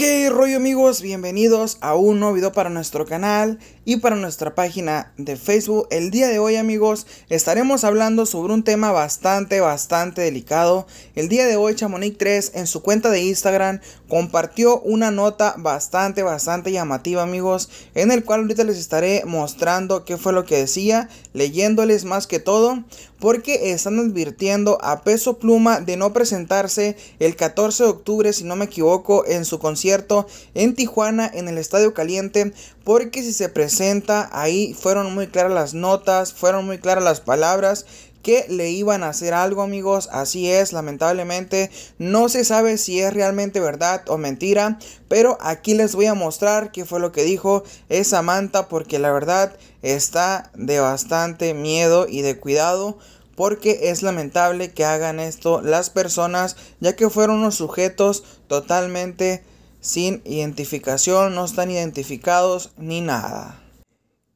Okay, rollo amigos? Bienvenidos a un nuevo video para nuestro canal y para nuestra página de Facebook. El día de hoy amigos estaremos hablando sobre un tema bastante, bastante delicado. El día de hoy Chamonix 3 en su cuenta de Instagram compartió una nota bastante, bastante llamativa amigos. En el cual ahorita les estaré mostrando qué fue lo que decía, leyéndoles más que todo. Porque están advirtiendo a Peso Pluma de no presentarse el 14 de octubre, si no me equivoco, en su concierto en Tijuana en el Estadio Caliente porque si se presenta ahí fueron muy claras las notas, fueron muy claras las palabras que le iban a hacer algo amigos, así es, lamentablemente no se sabe si es realmente verdad o mentira, pero aquí les voy a mostrar qué fue lo que dijo esa manta porque la verdad está de bastante miedo y de cuidado porque es lamentable que hagan esto las personas ya que fueron unos sujetos totalmente sin identificación, no están identificados ni nada.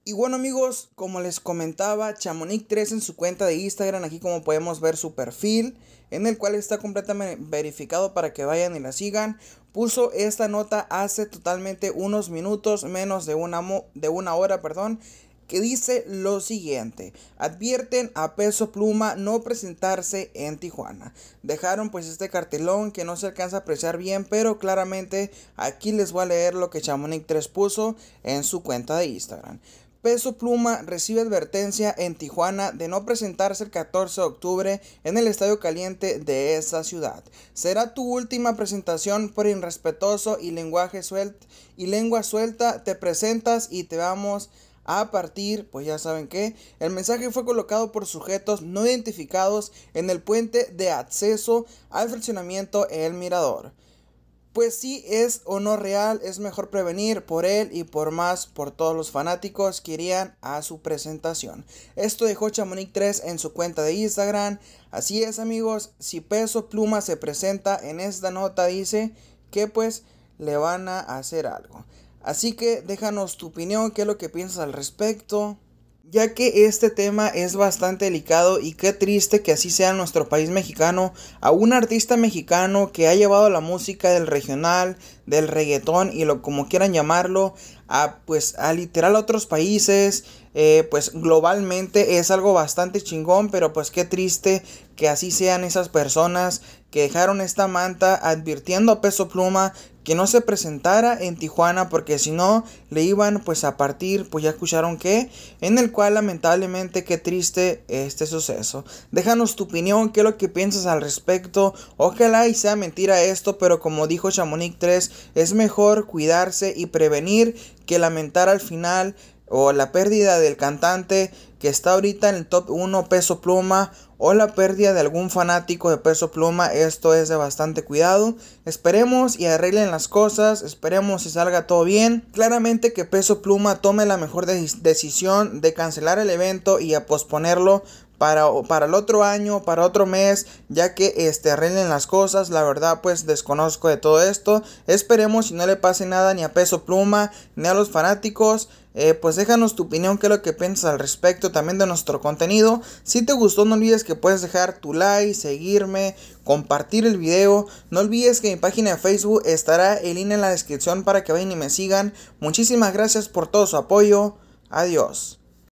Y bueno amigos, como les comentaba, Chamonix3 en su cuenta de Instagram, aquí como podemos ver su perfil, en el cual está completamente verificado para que vayan y la sigan, puso esta nota hace totalmente unos minutos, menos de una, de una hora, perdón, que dice lo siguiente. Advierten a Peso Pluma no presentarse en Tijuana. Dejaron pues este cartelón que no se alcanza a apreciar bien, pero claramente aquí les voy a leer lo que Chamonix 3 puso en su cuenta de Instagram. Peso Pluma recibe advertencia en Tijuana de no presentarse el 14 de octubre en el Estadio Caliente de esa ciudad. Será tu última presentación por irrespetuoso y lenguaje suelto y lengua suelta. Te presentas y te vamos a partir, pues ya saben que, el mensaje fue colocado por sujetos no identificados en el puente de acceso al fraccionamiento El Mirador. Pues si es o no real, es mejor prevenir por él y por más por todos los fanáticos que irían a su presentación. Esto dejó Chamonix 3 en su cuenta de Instagram. Así es amigos, si Peso Pluma se presenta en esta nota dice que pues le van a hacer algo. Así que déjanos tu opinión, qué es lo que piensas al respecto, ya que este tema es bastante delicado y qué triste que así sea nuestro país mexicano a un artista mexicano que ha llevado la música del regional, del reggaetón y lo como quieran llamarlo, a pues a literal otros países, eh, pues globalmente es algo bastante chingón, pero pues qué triste que así sean esas personas que dejaron esta manta advirtiendo a Peso Pluma que no se presentara en Tijuana porque si no le iban pues a partir, pues ya escucharon que, en el cual lamentablemente qué triste este suceso. Déjanos tu opinión, qué es lo que piensas al respecto, ojalá y sea mentira esto, pero como dijo Chamonix 3, es mejor cuidarse y prevenir que lamentar al final o la pérdida del cantante que está ahorita en el top 1 peso pluma o la pérdida de algún fanático de peso pluma, esto es de bastante cuidado. Esperemos y arreglen las cosas, esperemos y salga todo bien. Claramente que peso pluma tome la mejor decisión de cancelar el evento y a posponerlo para, el otro año, para otro mes, ya que este, arreglen las cosas. La verdad, pues desconozco de todo esto. Esperemos si no le pase nada ni a Peso Pluma, ni a los fanáticos. Eh, pues déjanos tu opinión, qué es lo que piensas al respecto también de nuestro contenido. Si te gustó, no olvides que puedes dejar tu like, seguirme, compartir el video. No olvides que mi página de Facebook estará el link en la descripción para que vayan y me sigan. Muchísimas gracias por todo su apoyo. Adiós.